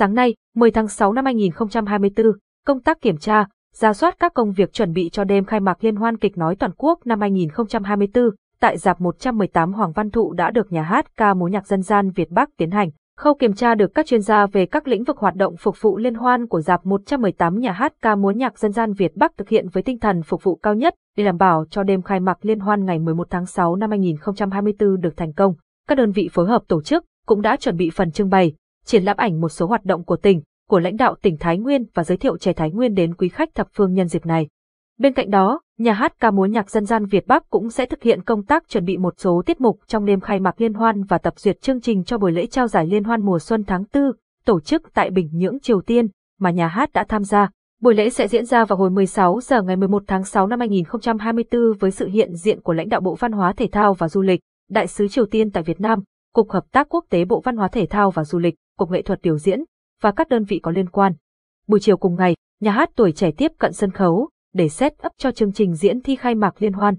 Sáng nay, 10 tháng 6 năm 2024, công tác kiểm tra, ra soát các công việc chuẩn bị cho đêm khai mạc Liên hoan kịch nói toàn quốc năm 2024 tại dạp 118 Hoàng Văn Thụ đã được nhà hát ca múa nhạc dân gian Việt Bắc tiến hành. Khâu kiểm tra được các chuyên gia về các lĩnh vực hoạt động phục vụ liên hoan của dạp 118 nhà hát ca múa nhạc dân gian Việt Bắc thực hiện với tinh thần phục vụ cao nhất để đảm bảo cho đêm khai mạc liên hoan ngày 11 tháng 6 năm 2024 được thành công. Các đơn vị phối hợp tổ chức cũng đã chuẩn bị phần trưng bày, triển lãm ảnh một số hoạt động của tỉnh, của lãnh đạo tỉnh Thái Nguyên và giới thiệu chè Thái Nguyên đến quý khách thập phương nhân dịp này. Bên cạnh đó, nhà hát ca múa nhạc dân gian Việt Bắc cũng sẽ thực hiện công tác chuẩn bị một số tiết mục trong đêm khai mạc liên hoan và tập duyệt chương trình cho buổi lễ trao giải liên hoan mùa xuân tháng 4, tổ chức tại Bình Nhưỡng, Triều Tiên, mà nhà hát đã tham gia. Buổi lễ sẽ diễn ra vào hồi 16 giờ ngày 11 tháng 6 năm 2024 với sự hiện diện của lãnh đạo Bộ Văn hóa Thể thao và Du lịch, Đại sứ Triều Tiên tại Việt Nam, Cục Hợp tác Quốc tế Bộ Văn hóa Thể thao và Du lịch, Cục Nghệ thuật Biểu diễn và các đơn vị có liên quan. Buổi chiều cùng ngày, nhà hát tuổi trẻ tiếp cận sân khấu để set up cho chương trình diễn thi khai mạc liên hoan.